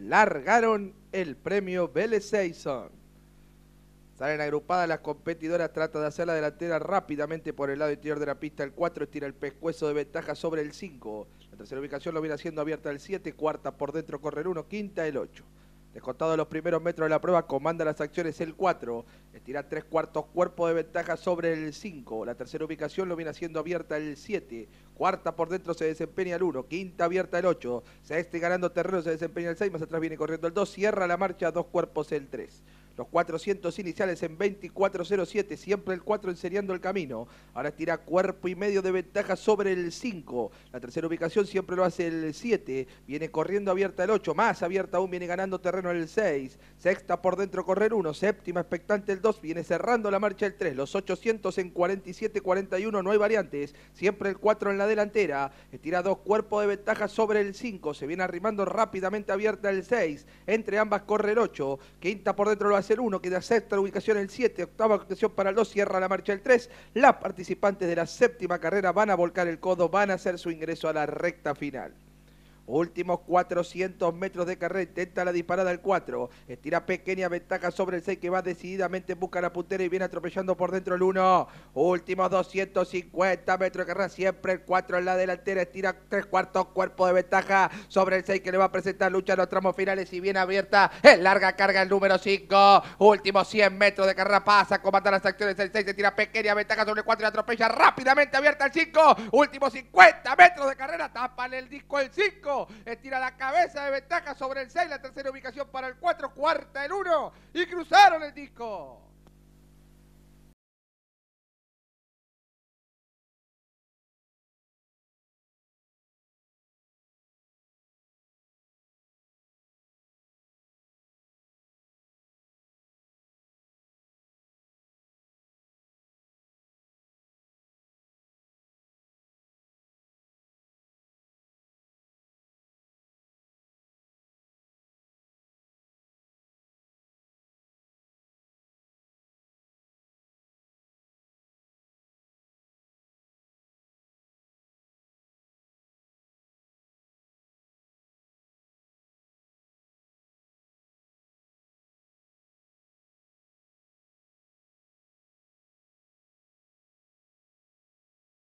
largaron el premio Vélez Saison. Salen agrupadas las competidoras, trata de hacer la delantera rápidamente por el lado interior de la pista. El 4 estira el pescuezo de ventaja sobre el 5. La tercera ubicación lo viene haciendo abierta el 7, cuarta por dentro corre el 1, quinta el 8. Descontado los primeros metros de la prueba, comanda las acciones el 4. Estira tres cuartos cuerpos de ventaja sobre el 5. La tercera ubicación lo viene haciendo abierta el 7. Cuarta por dentro se desempeña el 1. Quinta abierta el 8. Sexta ganando terreno se desempeña el 6. Más atrás viene corriendo el 2. Cierra la marcha dos cuerpos el 3. Los 400 iniciales en 24.07, siempre el 4 enseñando el camino. Ahora tira cuerpo y medio de ventaja sobre el 5. La tercera ubicación siempre lo hace el 7. Viene corriendo abierta el 8, más abierta aún, viene ganando terreno el 6. Sexta por dentro correr 1, séptima expectante el 2, viene cerrando la marcha el 3. Los 800 en 47-41, no hay variantes. Siempre el 4 en la delantera. Estira dos cuerpos de ventaja sobre el 5. Se viene arrimando rápidamente abierta el 6. Entre ambas corre el 8. Quinta por dentro lo hace el 1, queda sexta la ubicación el 7, octava ubicación para el 2, cierra la marcha el 3. Las participantes de la séptima carrera van a volcar el codo, van a hacer su ingreso a la recta final. Últimos 400 metros de carrera, intenta la disparada el 4. Estira pequeña ventaja sobre el 6 que va decididamente busca la puntera y viene atropellando por dentro el 1. Últimos 250 metros de carrera, siempre el 4 en la delantera. Estira tres cuartos cuerpo de ventaja sobre el 6 que le va a presentar lucha en los tramos finales y viene abierta. En larga carga el número 5. Últimos 100 metros de carrera pasa, comanda las acciones el 6. estira pequeña ventaja sobre el 4 y atropella rápidamente abierta el 5. Últimos 50 metros de carrera, tapan el disco el 5. Estira la cabeza de ventaja sobre el 6, la tercera ubicación para el 4, cuarta el 1. Y cruzaron el disco.